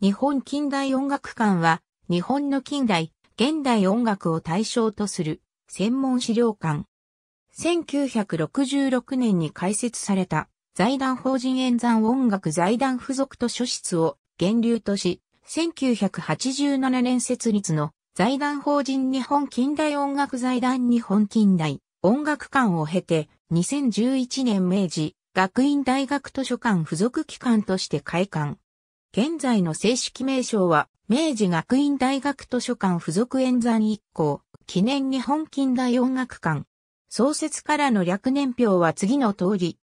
日本近代音楽館は、日本の近代、現代音楽を対象とする専門資料館。1966年に開設された財団法人演算音楽財団付属図書室を源流とし、1987年設立の財団法人日本近代音楽財団日本近代音楽館を経て2011年明治学院大学図書館付属機関として開館。現在の正式名称は、明治学院大学図書館附属演算一校、記念日本近代音楽館。創設からの略年表は次の通り。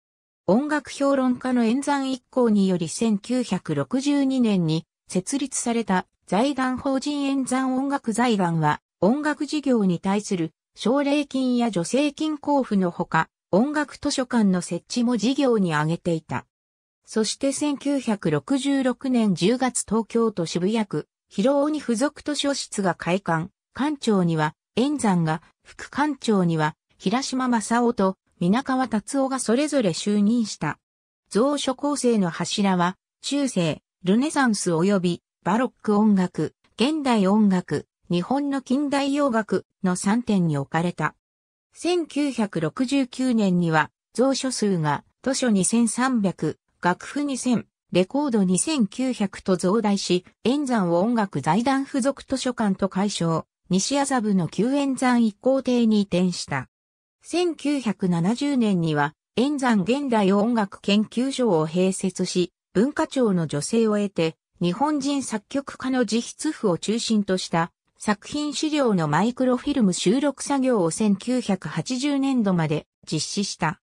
音楽評論家の演算一行により1962年に設立された財団法人演算音楽財団は音楽事業に対する奨励金や助成金交付のほか音楽図書館の設置も事業に挙げていた。そして1966年10月東京都渋谷区、広尾に付属図書室が開館、館長には、円山が、副館長には、平島正夫と、皆川達夫がそれぞれ就任した。蔵書構成の柱は、中世、ルネサンス及び、バロック音楽、現代音楽、日本の近代洋楽の3点に置かれた。1969年には、蔵書数が、図書2300、楽譜2000、レコード2900と増大し、演山を音楽財団付属図書館と解消、西麻布の旧演山一行邸に移転した。1970年には、演山現代音楽研究所を併設し、文化庁の助成を得て、日本人作曲家の自筆譜を中心とした作品資料のマイクロフィルム収録作業を1980年度まで実施した。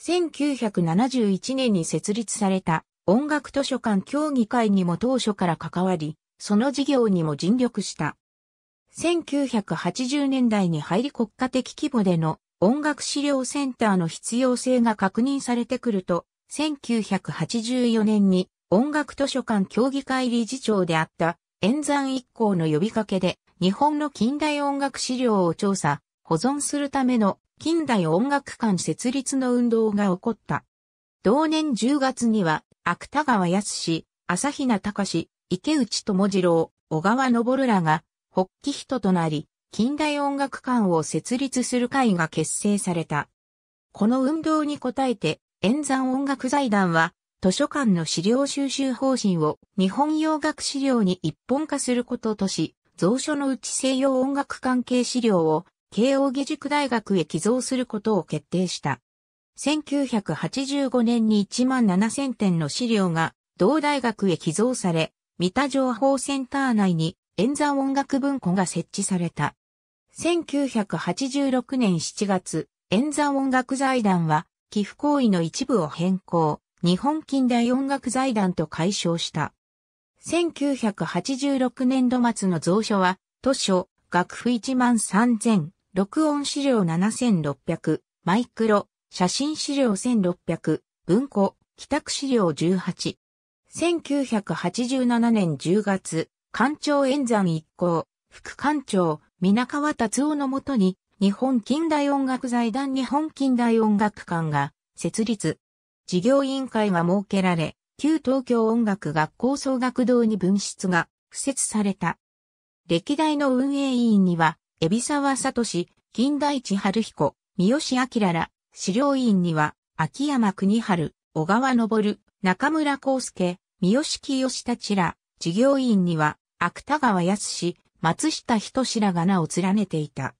1971年に設立された音楽図書館協議会にも当初から関わり、その事業にも尽力した。1980年代に入り国家的規模での音楽資料センターの必要性が確認されてくると、1984年に音楽図書館協議会理事長であった演山一行の呼びかけで日本の近代音楽資料を調査、保存するための近代音楽館設立の運動が起こった。同年10月には、芥川康、朝比奈隆、池内智次郎、小川昇らが、発起人となり、近代音楽館を設立する会が結成された。この運動に応えて、演山音楽財団は、図書館の資料収集方針を日本洋楽資料に一本化することとし、蔵書のうち西洋音楽関係資料を慶応義塾大学へ寄贈することを決定した。1985年に1万7000点の資料が同大学へ寄贈され、三田情報センター内に演算音楽文庫が設置された。1986年7月、演算音楽財団は寄付行為の一部を変更、日本近代音楽財団と解消した。1986年度末の蔵書は、図書、学府1万3000、録音資料7600、マイクロ、写真資料1600、文庫、帰宅資料18。1987年10月、官庁演山一行、副官庁、皆川達夫のもとに、日本近代音楽財団日本近代音楽館が設立。事業委員会が設けられ、旧東京音楽学校総学堂に分室が付設された。歴代の運営委員には、海老沢聡、金田一春彦、三好明ら、資料院には、秋山国春、小川昇、中村康介、三好清たちら、事業員には、芥川康、松下人志らが名を連ねていた。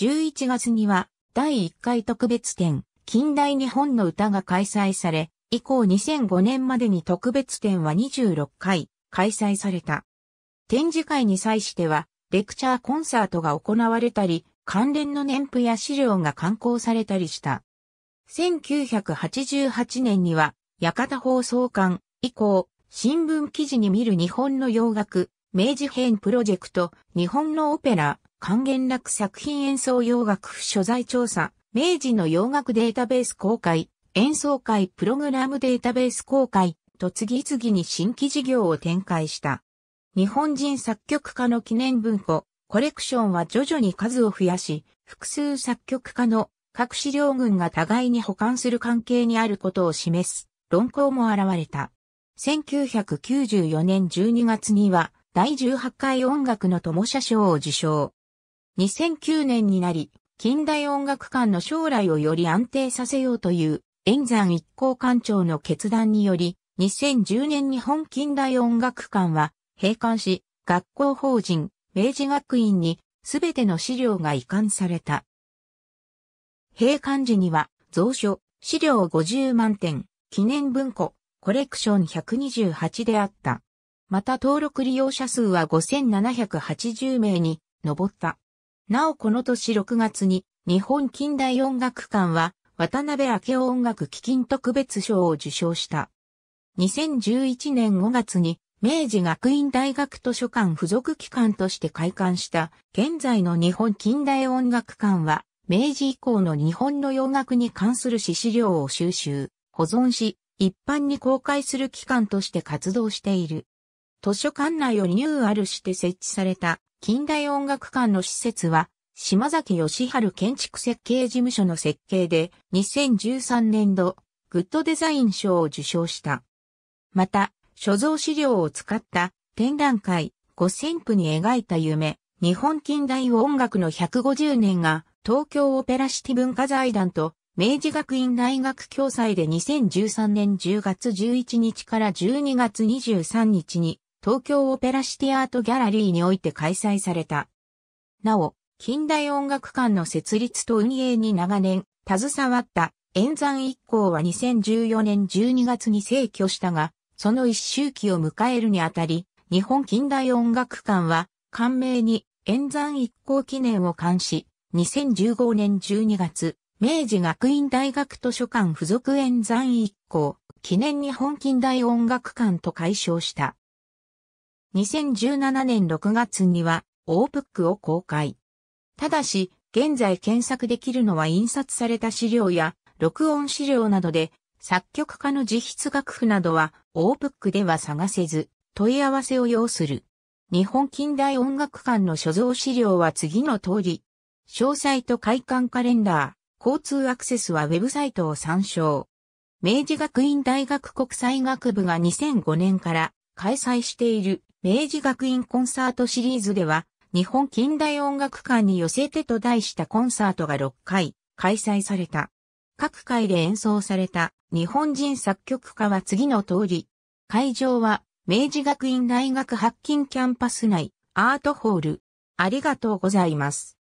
11月には、第1回特別展、近代日本の歌が開催され、以降2005年までに特別展は26回、開催された。展示会に際しては、レクチャーコンサートが行われたり、関連の年譜や資料が刊行されたりした。1988年には、館放送館以降、新聞記事に見る日本の洋楽、明治編プロジェクト、日本のオペラ、還元楽作品演奏洋楽所在調査、明治の洋楽データベース公開、演奏会プログラムデータベース公開と次々に新規事業を展開した。日本人作曲家の記念文庫、コレクションは徐々に数を増やし、複数作曲家の各資料群が互いに保管する関係にあることを示す論考も現れた。1994年12月には第18回音楽の友社賞を受賞。2009年になり、近代音楽館の将来をより安定させようという演山一行館長の決断により、2010年日本近代音楽館は閉館し、学校法人、明治学院に、すべての資料が移管された。閉館時には、蔵書、資料50万点、記念文庫、コレクション128であった。また登録利用者数は5780名に上った。なおこの年6月に日本近代音楽館は渡辺明夫音楽基金特別賞を受賞した。2011年5月に明治学院大学図書館付属機関として開館した現在の日本近代音楽館は明治以降の日本の洋楽に関する資料を収集、保存し、一般に公開する機関として活動している。図書館内をリニューアルして設置された近代音楽館の施設は島崎義春建築設計事務所の設計で2013年度グッドデザイン賞を受賞した。また、所蔵資料を使った展覧会五線譜に描いた夢、日本近代音楽の150年が東京オペラシティ文化財団と明治学院大学共催で2013年10月11日から12月23日に東京オペラシティアートギャラリーにおいて開催された。なお、近代音楽館の設立と運営に長年携わった演算一行は2014年12月に逝去したが、その一周期を迎えるにあたり、日本近代音楽館は、館名に、演山一行記念を冠し、2015年12月、明治学院大学図書館附属演山一行、記念日本近代音楽館と解消した。2017年6月には、オープックを公開。ただし、現在検索できるのは印刷された資料や、録音資料などで、作曲家の自筆楽譜などは、オーブックでは探せず、問い合わせを要する。日本近代音楽館の所蔵資料は次の通り。詳細と開館カレンダー、交通アクセスはウェブサイトを参照。明治学院大学国際学部が2005年から開催している明治学院コンサートシリーズでは、日本近代音楽館に寄せてと題したコンサートが6回開催された。各回で演奏された日本人作曲家は次の通り、会場は明治学院大学発金キャンパス内アートホール。ありがとうございます。